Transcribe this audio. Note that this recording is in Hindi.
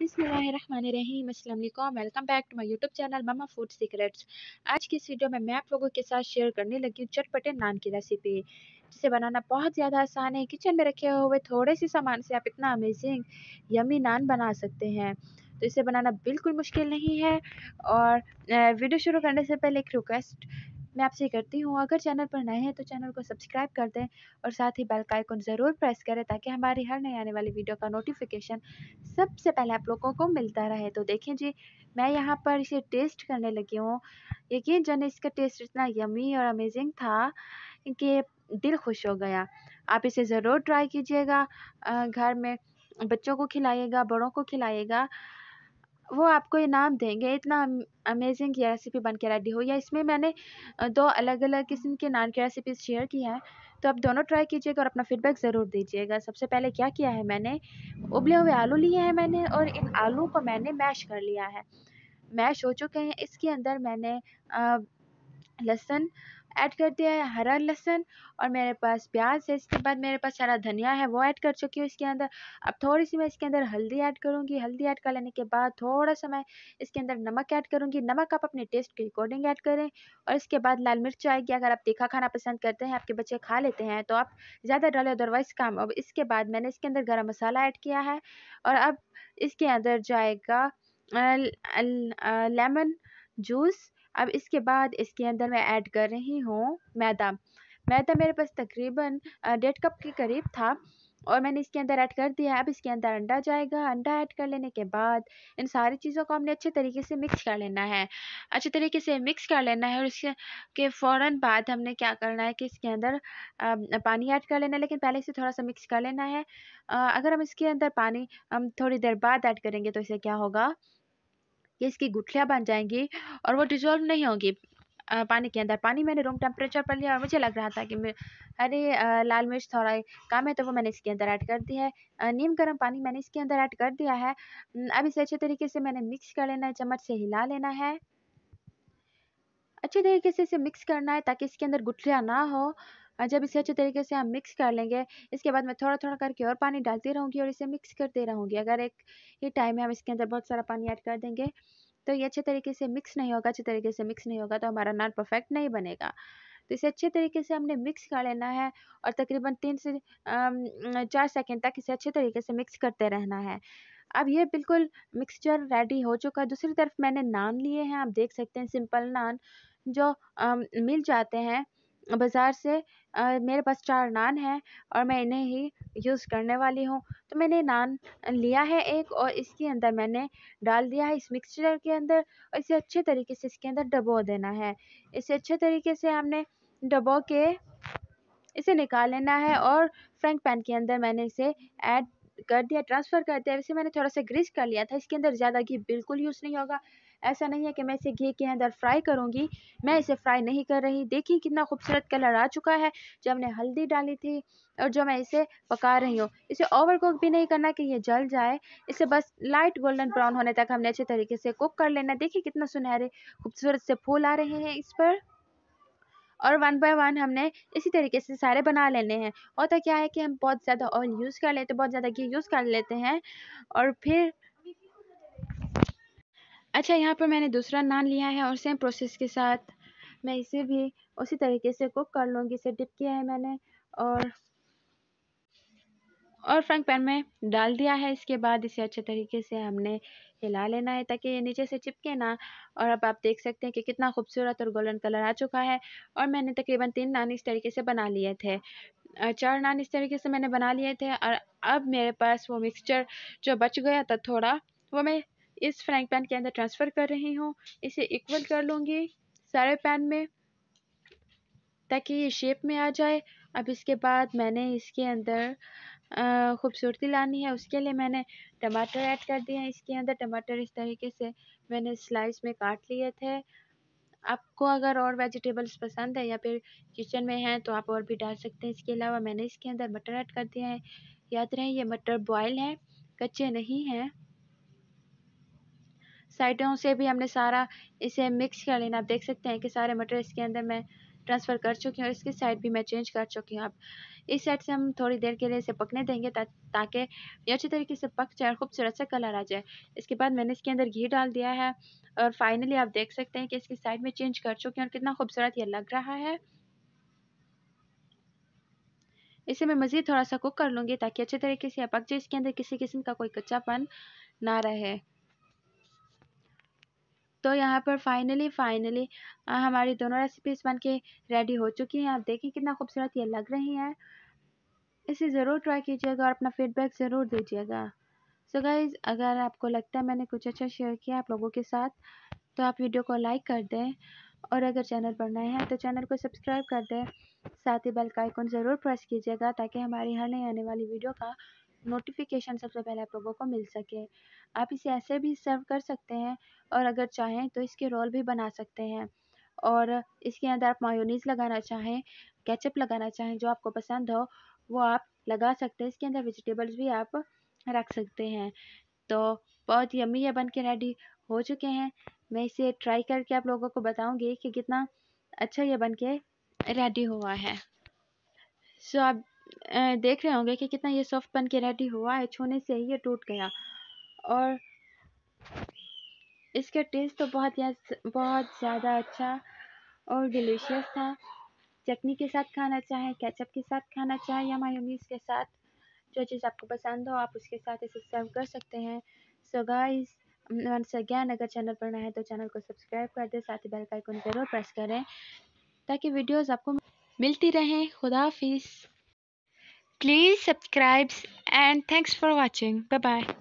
बिसमीम welcome back to my YouTube channel Mama Food Secrets आज की इस वीडियो में मैं आप लोगों के साथ शेयर करने लगी हूँ चटपटे नान की रेसिपी जिसे बनाना बहुत ज़्यादा आसान है किचन में रखे हुए थोड़े से सामान से आप इतना अमेजिंग यमी नान बना सकते हैं तो इसे बनाना बिल्कुल मुश्किल नहीं है और वीडियो शुरू करने से पहले एक रिक्वेस्ट मैं आपसे करती हूँ अगर चैनल पर नए हैं तो चैनल को सब्सक्राइब कर दें और साथ ही बेल का आइकन ज़रूर प्रेस करें ताकि हमारी हर नई आने वाली वीडियो का नोटिफिकेशन सबसे पहले आप लोगों को मिलता रहे तो देखें जी मैं यहाँ पर इसे टेस्ट करने लगी हूँ यकीन जाने इसका टेस्ट इतना यमी और अमेजिंग था कि दिल खुश हो गया आप इसे ज़रूर ट्राई कीजिएगा घर में बच्चों को खिलाइएगा बड़ों को खिलाइएगा वो आपको इनाम देंगे इतना अमेजिंग ये रेसिपी बन के रेडी हो या इसमें मैंने दो अलग अलग किस्म के नान की रेसिपीज शेयर की हैं तो आप दोनों ट्राई कीजिएगा और अपना फीडबैक ज़रूर दीजिएगा सबसे पहले क्या किया है मैंने उबले हुए आलू लिए हैं मैंने और इन आलू को मैंने मैश कर लिया है मैश हो चुके हैं इसके अंदर मैंने लहसुन ऐड कर दिया है हरा लहसन और मेरे पास प्याज है इसके बाद मेरे पास सारा धनिया है वो ऐड कर चुकी हूँ इसके अंदर अब थोड़ी सी मैं इसके अंदर हल्दी ऐड करूँगी हल्दी ऐड कर लेने के बाद थोड़ा सा मैं इसके अंदर नमक ऐड करूँगी नमक आप अपने टेस्ट के अकॉर्डिंग ऐड करें और इसके बाद लाल मिर्च आएगी अगर आप तीखा खाना पसंद करते हैं आपके बच्चे खा लेते हैं तो आप ज़्यादा डालें अदरवाइज़ काम अब इसके बाद मैंने इसके अंदर गर्म मसाला ऐड किया है और अब इसके अंदर जाएगा लेमन जूस अब इसके बाद इसके अंदर मैं ऐड कर रही हूँ मैदा मैदा मेरे पास तकरीबन डेढ़ कप के करीब था और मैंने इसके अंदर ऐड कर दिया अब इसके अंदर अंडा जाएगा अंडा ऐड कर लेने के बाद इन सारी चीज़ों को हमने अच्छे तरीके से मिक्स कर लेना है अच्छे तरीके से मिक्स कर लेना है और इसके के फ़ौर बाद हमने क्या करना है कि इसके अंदर पानी ऐड कर लेना है लेकिन पहले इसे थोड़ा सा मिक्स कर लेना है अगर हम इसके अंदर पानी हम थोड़ी देर बाद ऐड करेंगे तो इसे क्या होगा ये इसकी गुठलियाँ बन जाएंगी और वो डिज़ोल्व नहीं होंगी पानी के अंदर पानी मैंने रूम टेम्परेचर पर लिया और मुझे लग रहा था कि अरे लाल मिर्च थोड़ा कम है तो वो मैंने इसके अंदर ऐड कर दिया है नीम गर्म पानी मैंने इसके अंदर ऐड कर दिया है अब इसे अच्छे तरीके से मैंने मिक्स कर लेना है चम्मच से हिला लेना है अच्छे तरीके से इसे मिक्स करना है ताकि इसके अंदर गुठलियाँ ना हो और जब इसे अच्छे तरीके से हम मिक्स कर लेंगे इसके बाद मैं थोड़ा थोड़ा करके और पानी डालती रहूँगी और इसे मिक्स करते रहूँगी अगर एक ही टाइम में हम इसके अंदर बहुत सारा पानी ऐड कर देंगे तो ये अच्छे तरीके से मिक्स नहीं होगा अच्छे तरीके से मिक्स नहीं होगा तो हमारा नान परफेक्ट नहीं बनेगा तो इसे अच्छे तरीके से हमने मिक्स कर लेना है और तकरीबन तीन से चार सेकेंड तक इसे अच्छे तरीके से मिक्स करते रहना है अब ये बिल्कुल मिक्सचर रेडी हो चुका है दूसरी तरफ मैंने नान लिए हैं आप देख सकते हैं सिंपल नान जो आ, मिल जाते हैं बाज़ार से मेरे पास चार नान हैं और मैं इन्हें ही यूज़ करने वाली हूँ तो मैंने नान लिया है एक और इसके अंदर मैंने डाल दिया है इस मिक्सचर के अंदर और इसे अच्छे तरीके से इसके अंदर डबो देना है इसे अच्छे तरीके से हमने डबो के इसे निकाल लेना है और फ्राइंग पैन के अंदर मैंने इसे ऐड कर दिया ट्रांसफ़र कर दिया वैसे मैंने थोड़ा सा ग्रीस कर लिया था इसके अंदर ज़्यादा घी बिल्कुल यूज़ नहीं होगा ऐसा नहीं है कि मैं इसे घी के अंदर फ्राई करूँगी मैं इसे फ्राई नहीं कर रही देखिए कितना खूबसूरत कलर आ चुका है जब हमने हल्दी डाली थी और जो मैं इसे पका रही हूँ इसे ओवर कुक भी नहीं करना कि ये जल जाए इसे बस लाइट गोल्डन ब्राउन होने तक हमने अच्छे तरीके से कुक कर लेना देखिए कितना सुनहरे खूबसूरत से फूल आ रहे हैं इस पर और वन बाय वन हमने इसी तरीके से सारे बना लेने हैं और तो क्या है कि हम बहुत ज़्यादा ऑयल यूज़ कर लेते हैं तो बहुत ज़्यादा घी यूज़ कर लेते हैं और फिर अच्छा यहाँ पर मैंने दूसरा नान लिया है और सेम प्रोसेस के साथ मैं इसे भी उसी तरीके से कुक कर लूँगी इसे डिप किया है मैंने और और फ्रंक पैन में डाल दिया है इसके बाद इसे अच्छे तरीके से हमने हिला लेना है ताकि ये नीचे से चिपके ना और अब आप देख सकते हैं कि कितना खूबसूरत और गोल्डन कलर आ चुका है और मैंने तकरीबन तीन नान इस तरीके से बना लिए थे चार नान इस तरीके से मैंने बना लिए थे और अब मेरे पास वो मिक्सचर जो बच गया था थोड़ा वो मैं इस फ्राइंग पैन के अंदर ट्रांसफ़र कर रही हूँ इसे इक्वल कर लूँगी सारे पैन में ताकि ये शेप में आ जाए अब इसके बाद मैंने इसके अंदर ख़ूबसूरती लानी है उसके लिए मैंने टमाटर ऐड कर दिए हैं इसके अंदर टमाटर इस तरीके से मैंने स्लाइस में काट लिए थे आपको अगर और वेजिटेबल्स पसंद है या फिर किचन में हैं तो आप और भी डाल सकते हैं इसके अलावा मैंने इसके अंदर मटर ऐड कर दिया है याद रहे ये मटर बॉयल हैं कच्चे नहीं हैं साइडों से भी हमने सारा इसे मिक्स कर लेना आप देख सकते हैं कि सारे मटर इसके अंदर मैं ट्रांसफ़र कर चुकी हूँ इसकी साइड भी मैं चेंज कर चुकी हूँ आप इस साइड से हम थोड़ी देर के लिए इसे पकने देंगे ता, ताकि ये अच्छी तरीके से पक जाए और खूबसूरत सा कलर आ जाए इसके बाद मैंने इसके अंदर घी डाल दिया है और फाइनली आप देख सकते हैं कि इसकी साइड में चेंज कर चुकी हूँ और कितना खूबसूरत ये लग रहा है इसे मैं मज़ीद थोड़ा सा कुक कर लूँगी ताकि अच्छे तरीके से पक जाए इसके अंदर किसी किस्म का कोई कच्चापन ना रहे तो यहाँ पर फाइनली फाइनली हमारी दोनों रेसिपीज बन के रेडी हो चुकी हैं आप देखें कितना खूबसूरत ये लग रही हैं इसे ज़रूर ट्राई कीजिएगा और अपना फीडबैक ज़रूर दीजिएगा सो गाइज़ अगर आपको लगता है मैंने कुछ अच्छा शेयर किया आप लोगों के साथ तो आप वीडियो को लाइक कर दें और अगर चैनल पर नए हैं तो चैनल को सब्सक्राइब कर दें साथ ही बेल का आइकन ज़रूर प्रेस कीजिएगा ताकि हमारी हर नई आने वाली वीडियो का नोटिफिकेशन सबसे पहले आप लोगों को मिल सके आप इसे ऐसे भी सर्व कर सकते हैं और अगर चाहें तो इसके रोल भी बना सकते हैं और इसके अंदर आप मायोनीज लगाना चाहें केचप लगाना चाहें जो आपको पसंद हो वो आप लगा सकते हैं इसके अंदर वेजिटेबल्स भी आप रख सकते हैं तो बहुत यम्मी ये बन के रेडी हो चुके हैं मैं इसे ट्राई करके आप लोगों को बताऊंगी कि कितना अच्छा ये बन के रेडी हुआ है सो so, आप देख रहे होंगे कि कितना ये सॉफ्ट बन के रेडी हुआ है छूने से ही ये टूट गया और इसका टेस्ट तो बहुत ही बहुत ज़्यादा अच्छा और डिलीशियस था चटनी के साथ खाना चाहे केचप के साथ खाना चाहे या मायूनीस के साथ जो चीज़ आपको पसंद हो आप उसके साथ इसे सर्व कर सकते हैं सो गाइस वंस अगेन अगर चैनल पर नए हैं तो चैनल को सब्सक्राइब कर दें साथ ही बेल का आइकन ज़रूर प्रेस करें ताकि वीडियोस आपको मिलती रहें खुदा Please subscribe and thanks for watching. Bye bye.